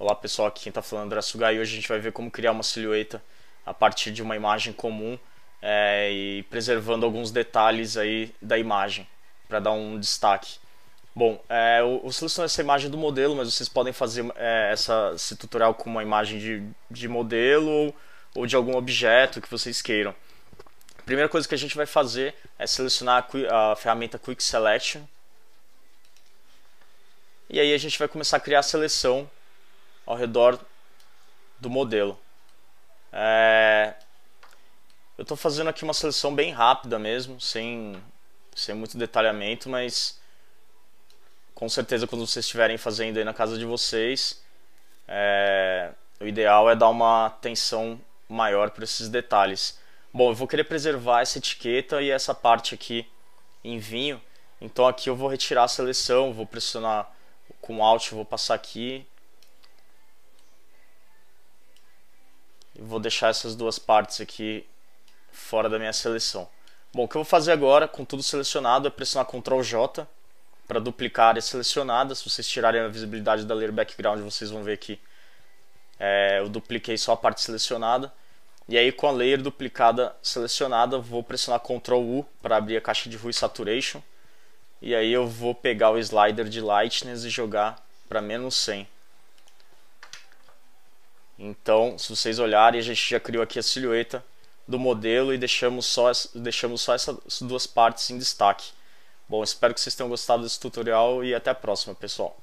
Olá pessoal, aqui quem está falando é André Sugai e hoje a gente vai ver como criar uma silhueta a partir de uma imagem comum é, e preservando alguns detalhes aí da imagem para dar um destaque. Bom, é, eu, eu selecionei essa imagem do modelo, mas vocês podem fazer é, essa, esse tutorial com uma imagem de, de modelo ou, ou de algum objeto que vocês queiram. A primeira coisa que a gente vai fazer é selecionar a, a ferramenta Quick Selection. E aí a gente vai começar a criar a seleção ao redor do modelo. É... Eu estou fazendo aqui uma seleção bem rápida mesmo, sem, sem muito detalhamento, mas com certeza quando vocês estiverem fazendo aí na casa de vocês, é... o ideal é dar uma atenção maior para esses detalhes. Bom, eu vou querer preservar essa etiqueta e essa parte aqui em vinho, então aqui eu vou retirar a seleção, vou pressionar com Alt, vou passar aqui vou deixar essas duas partes aqui fora da minha seleção. Bom, o que eu vou fazer agora, com tudo selecionado, é pressionar Ctrl J para duplicar a área selecionada. Se vocês tirarem a visibilidade da Layer Background, vocês vão ver que é, eu dupliquei só a parte selecionada. E aí, com a Layer duplicada selecionada, vou pressionar Ctrl U para abrir a caixa de Rui Saturation. E aí eu vou pegar o slider de Lightness e jogar para menos 100. Então, se vocês olharem, a gente já criou aqui a silhueta do modelo e deixamos só, deixamos só essas duas partes em destaque. Bom, espero que vocês tenham gostado desse tutorial e até a próxima, pessoal.